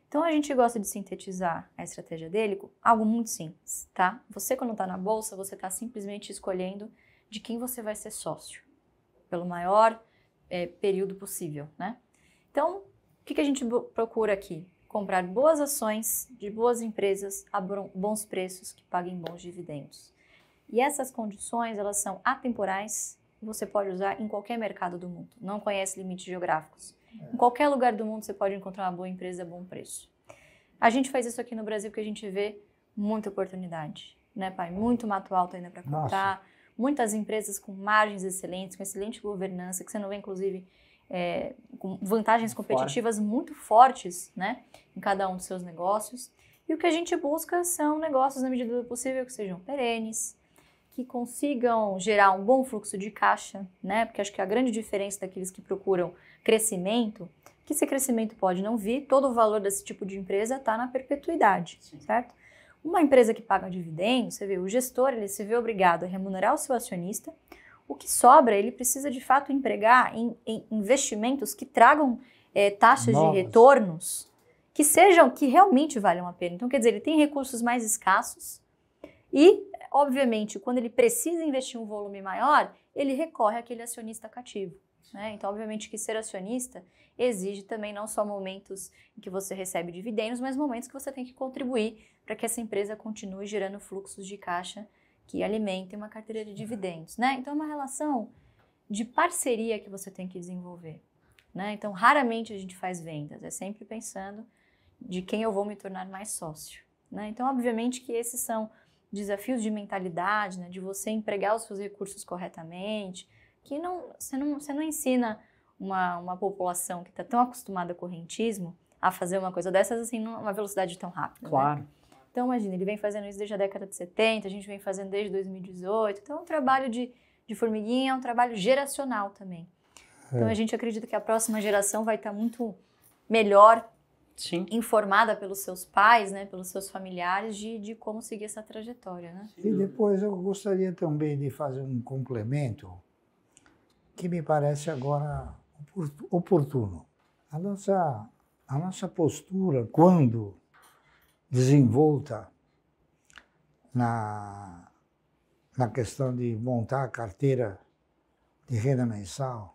Então a gente gosta de sintetizar a estratégia dele com algo muito simples, tá? Você quando está na bolsa, você está simplesmente escolhendo de quem você vai ser sócio, pelo maior é, período possível, né? Então, o que, que a gente procura aqui? Comprar boas ações de boas empresas a bons preços que paguem bons dividendos. E essas condições, elas são atemporais você pode usar em qualquer mercado do mundo. Não conhece limites geográficos. É. Em qualquer lugar do mundo você pode encontrar uma boa empresa a bom preço. A gente faz isso aqui no Brasil porque a gente vê muita oportunidade, né, pai? Muito mato alto ainda para cortar, muitas empresas com margens excelentes, com excelente governança, que você não vê, inclusive, é, com vantagens competitivas Fora. muito fortes né, em cada um dos seus negócios. E o que a gente busca são negócios, na medida do possível, que sejam perenes, que consigam gerar um bom fluxo de caixa, né? Porque acho que a grande diferença daqueles que procuram crescimento, que esse crescimento pode não vir, todo o valor desse tipo de empresa está na perpetuidade, Sim. certo? Uma empresa que paga dividendos, você vê, o gestor ele se vê obrigado a remunerar o seu acionista, o que sobra ele precisa de fato empregar em, em investimentos que tragam é, taxas de retornos que sejam que realmente valham a pena. Então, quer dizer, ele tem recursos mais escassos e, obviamente, quando ele precisa investir um volume maior, ele recorre àquele acionista cativo. Né? Então, obviamente que ser acionista exige também não só momentos em que você recebe dividendos, mas momentos que você tem que contribuir para que essa empresa continue gerando fluxos de caixa que alimentem uma carteira de dividendos. Né? Então, é uma relação de parceria que você tem que desenvolver. Né? Então, raramente a gente faz vendas, é sempre pensando de quem eu vou me tornar mais sócio. Né? Então, obviamente que esses são desafios de mentalidade, né? de você empregar os seus recursos corretamente, que não você não, você não ensina uma, uma população que está tão acostumada ao correntismo a fazer uma coisa dessas assim numa velocidade tão rápida. Né? Claro. Né? Então, imagina, ele vem fazendo isso desde a década de 70, a gente vem fazendo desde 2018. Então, é um trabalho de, de formiguinha, é um trabalho geracional também. Então, é. a gente acredita que a próxima geração vai estar tá muito melhor Sim. informada pelos seus pais, né, pelos seus familiares, de, de como seguir essa trajetória. Né? E depois eu gostaria também de fazer um complemento que me parece agora oportuno. A nossa, a nossa postura, quando desenvolta na, na questão de montar a carteira de renda mensal,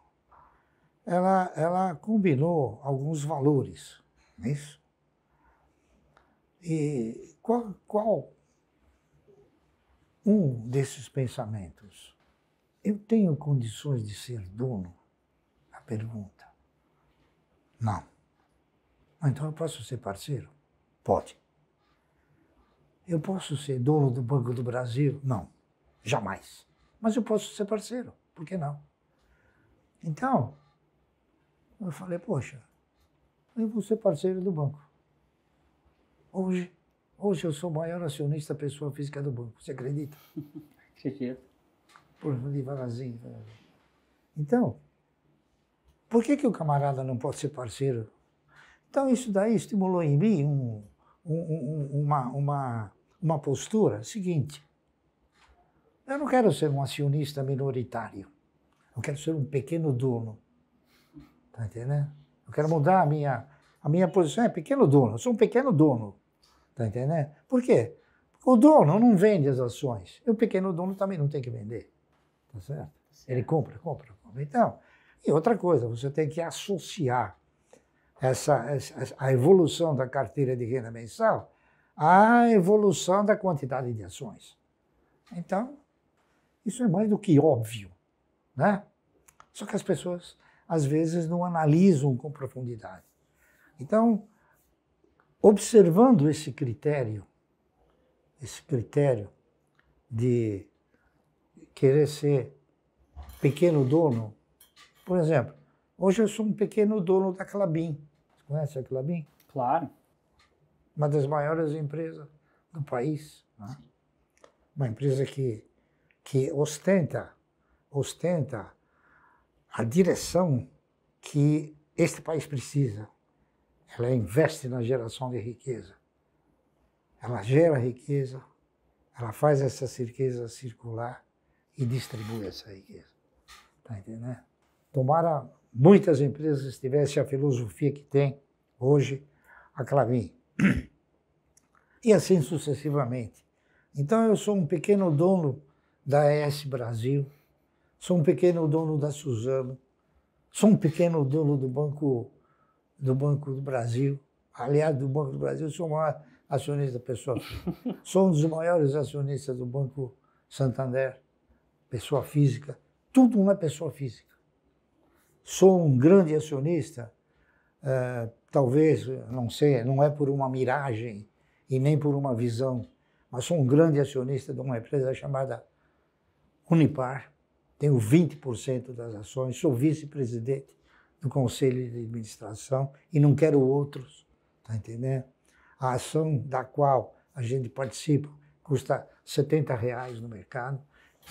ela, ela combinou alguns valores, não é isso? E qual, qual um desses pensamentos? Eu tenho condições de ser dono? A pergunta. Não. Ah, então eu posso ser parceiro? Pode. Eu posso ser dono do Banco do Brasil? Não, jamais. Mas eu posso ser parceiro, por que não? Então, eu falei, poxa, eu vou ser parceiro do banco. Hoje, hoje eu sou o maior acionista pessoa física do banco, você acredita? Acredito. Por devagarzinho, devagarzinho. Então, por que, que o camarada não pode ser parceiro? Então, isso daí estimulou em mim um, um, uma, uma, uma postura seguinte. Eu não quero ser um acionista minoritário. Eu quero ser um pequeno dono. Está entendendo? Eu quero mudar a minha, a minha posição. É pequeno dono. Eu sou um pequeno dono. Está entendendo? Por quê? o dono não vende as ações. E o pequeno dono também não tem que vender tá certo? Tá certo? Ele compra, compra, compra. Então, e outra coisa, você tem que associar essa, essa, a evolução da carteira de renda mensal à evolução da quantidade de ações. Então, isso é mais do que óbvio, né? Só que as pessoas, às vezes, não analisam com profundidade. Então, observando esse critério, esse critério de querer ser pequeno dono. Por exemplo, hoje eu sou um pequeno dono da Clabin. Você conhece a Clabin? Claro. Uma das maiores empresas do país. Né? Uma empresa que, que ostenta, ostenta a direção que este país precisa. Ela investe na geração de riqueza. Ela gera riqueza, ela faz essa riqueza circular e distribui essa riqueza. Está entendendo? Né? Tomara muitas empresas tivessem a filosofia que tem hoje a Clavin. E assim sucessivamente. Então eu sou um pequeno dono da ES Brasil, sou um pequeno dono da Suzano, sou um pequeno dono do Banco do, banco do Brasil, aliás, do Banco do Brasil, sou o maior acionista pessoal. sou um dos maiores acionistas do Banco Santander pessoa física, tudo não é pessoa física. Sou um grande acionista, eh, talvez, não sei, não é por uma miragem e nem por uma visão, mas sou um grande acionista de uma empresa chamada Unipar, tenho 20% das ações, sou vice-presidente do conselho de administração e não quero outros, tá entendendo? A ação da qual a gente participa custa 70 reais no mercado,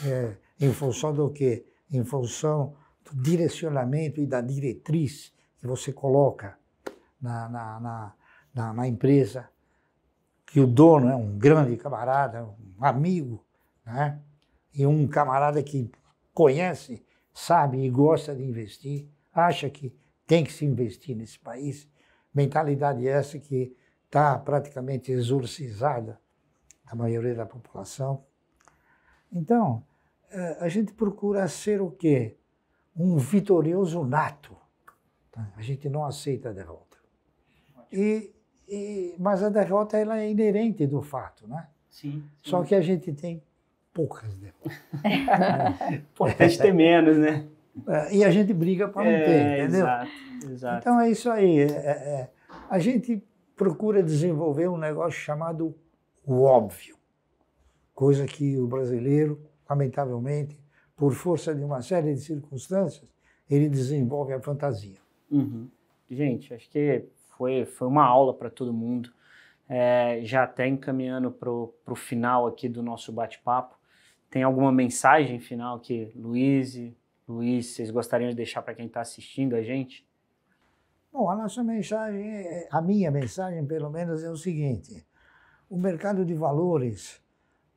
é, em função do quê? Em função do direcionamento e da diretriz que você coloca na, na, na, na, na empresa, que o dono é um grande camarada, um amigo, né? e um camarada que conhece, sabe e gosta de investir, acha que tem que se investir nesse país. Mentalidade essa que está praticamente exorcizada da maioria da população. Então, eh, a gente procura ser o quê? Um vitorioso nato. Tá? A gente não aceita a derrota. E, e, mas a derrota ela é inerente do fato, né? Sim, sim. Só que a gente tem poucas derrotas. é. ter menos, né? É, e a gente briga para não é, ter, entendeu? Exato, exato. Então é isso aí. É, é, é, a gente procura desenvolver um negócio chamado o óbvio, coisa que o brasileiro lamentavelmente, por força de uma série de circunstâncias, ele desenvolve a fantasia. Uhum. Gente, acho que foi, foi uma aula para todo mundo. É, já até encaminhando para o final aqui do nosso bate-papo, tem alguma mensagem final que Luiz, Luiz, vocês gostariam de deixar para quem está assistindo a gente? Bom, a nossa mensagem, é, é, a minha mensagem pelo menos é o seguinte: o mercado de valores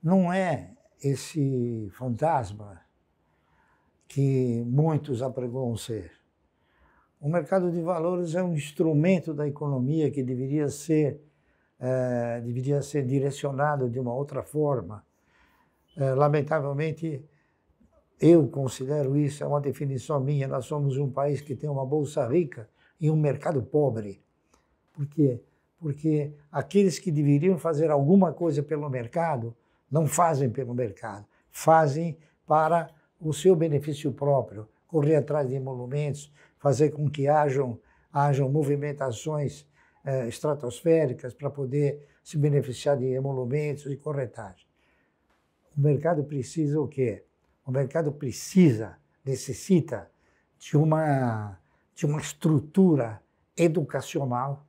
não é esse fantasma que muitos apregoam ser. O mercado de valores é um instrumento da economia que deveria ser, é, deveria ser direcionado de uma outra forma. É, lamentavelmente, eu considero isso, é uma definição minha, nós somos um país que tem uma bolsa rica e um mercado pobre. Por quê? Porque aqueles que deveriam fazer alguma coisa pelo mercado não fazem pelo mercado, fazem para o seu benefício próprio, correr atrás de emolumentos, fazer com que hajam, hajam movimentações eh, estratosféricas para poder se beneficiar de emolumentos e corretagem. O mercado precisa o quê? O mercado precisa, necessita de uma, de uma estrutura educacional,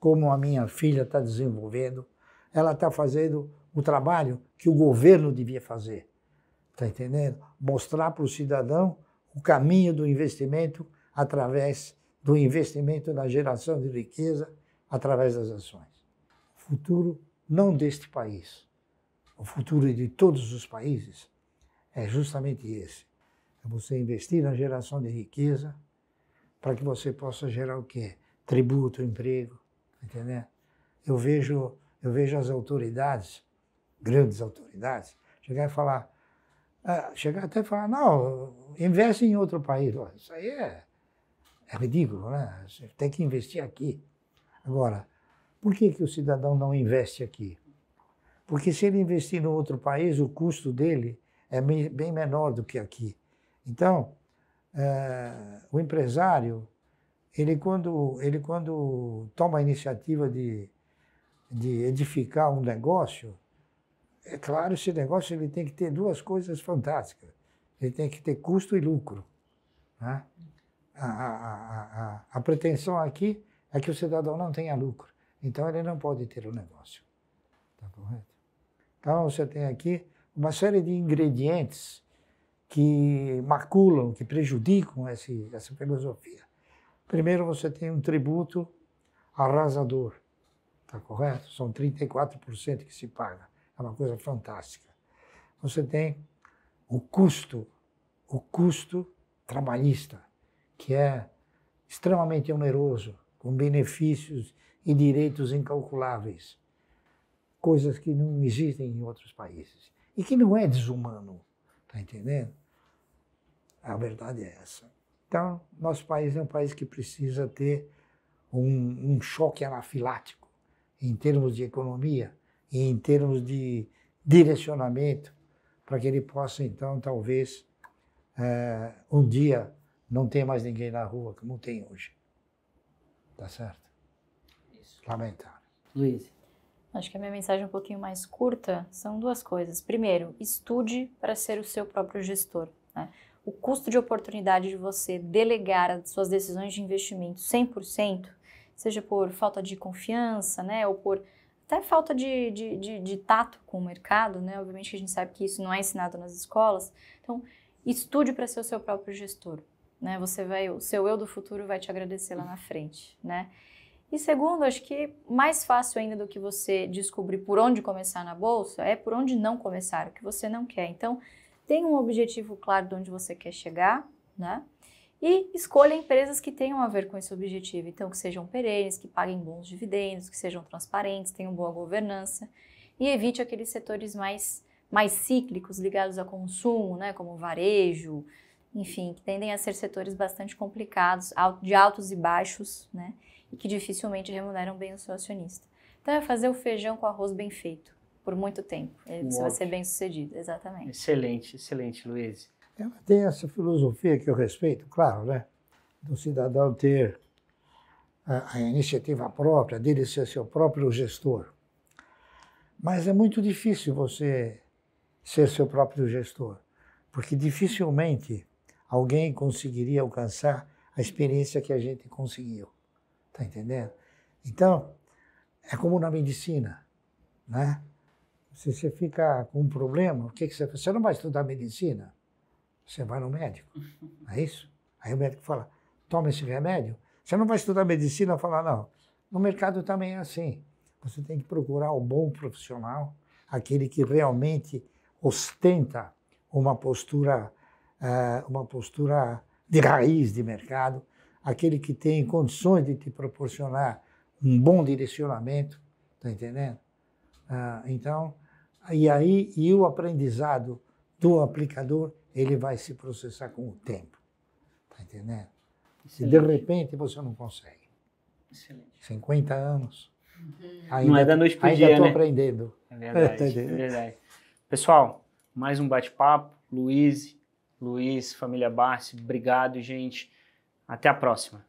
como a minha filha está desenvolvendo. Ela está fazendo o trabalho que o governo devia fazer. Está entendendo? Mostrar para o cidadão o caminho do investimento através do investimento na geração de riqueza através das ações. O futuro não deste país, o futuro de todos os países é justamente esse. É você investir na geração de riqueza para que você possa gerar o quê? Tributo, emprego, tá entendeu? Eu vejo, eu vejo as autoridades grandes autoridades, chegar e falar, ah, chegar até falar, não, investe em outro país. Isso aí é, é ridículo, né? Você tem que investir aqui. Agora, por que, que o cidadão não investe aqui? Porque se ele investir no outro país, o custo dele é bem menor do que aqui. Então, é, o empresário, ele quando, ele quando toma a iniciativa de, de edificar um negócio, é claro, esse negócio ele tem que ter duas coisas fantásticas. Ele tem que ter custo e lucro. Né? A, a, a, a, pretensão aqui é que o cidadão não tenha lucro. Então ele não pode ter o um negócio. Está correto? Então você tem aqui uma série de ingredientes que maculam, que prejudicam esse, essa filosofia. Primeiro você tem um tributo arrasador. Está correto? São 34% que se paga é uma coisa fantástica. Você tem o custo, o custo trabalhista, que é extremamente oneroso, com benefícios e direitos incalculáveis, coisas que não existem em outros países e que não é desumano, tá entendendo? A verdade é essa. Então, nosso país é um país que precisa ter um, um choque anafilático em termos de economia em termos de direcionamento, para que ele possa, então, talvez, é, um dia não ter mais ninguém na rua, como tem hoje. Tá certo? Isso. Lamentável. Luiz. Acho que a minha mensagem é um pouquinho mais curta. São duas coisas. Primeiro, estude para ser o seu próprio gestor. Né? O custo de oportunidade de você delegar as suas decisões de investimento 100%, seja por falta de confiança, né, ou por até falta de, de, de, de tato com o mercado, né? Obviamente que a gente sabe que isso não é ensinado nas escolas. Então, estude para ser o seu próprio gestor, né? Você vai, o seu eu do futuro vai te agradecer lá na frente, né? E segundo, acho que mais fácil ainda do que você descobrir por onde começar na bolsa é por onde não começar, o que você não quer. Então, tem um objetivo claro de onde você quer chegar, né? e escolha empresas que tenham a ver com esse objetivo, então que sejam perenes, que paguem bons dividendos, que sejam transparentes, tenham boa governança e evite aqueles setores mais, mais cíclicos ligados a consumo, né, como varejo, enfim, que tendem a ser setores bastante complicados, de altos e baixos, né, e que dificilmente remuneram bem o seu acionista. Então é fazer o feijão com arroz bem feito por muito tempo. É, você vai ser bem sucedido, exatamente. Excelente, excelente, Luísa. Ela tem essa filosofia que eu respeito, claro, né? Do cidadão ter a, a iniciativa própria, dele ser seu próprio gestor. Mas é muito difícil você ser seu próprio gestor, porque dificilmente alguém conseguiria alcançar a experiência que a gente conseguiu. Tá entendendo? Então, é como na medicina, né? Se você fica com um problema, o que, que você faz? Você não vai estudar medicina. Você vai no médico. É isso? Aí o médico fala: toma esse remédio. Você não vai estudar medicina e falar, não. No mercado também é assim. Você tem que procurar o bom profissional, aquele que realmente ostenta uma postura, eh, uma postura de raiz de mercado, aquele que tem condições de te proporcionar um bom direcionamento, tá entendendo? Ah, então, e aí e o aprendizado do aplicador ele vai se processar com o tempo. Está entendendo? Se E de repente você não consegue. Excelente. 50 anos. Uhum. Ainda, não é da noite para dia, Ainda estou né? aprendendo. É verdade, é verdade. Pessoal, mais um bate-papo. Luiz, Luiz, família Barsi, obrigado, gente. Até a próxima.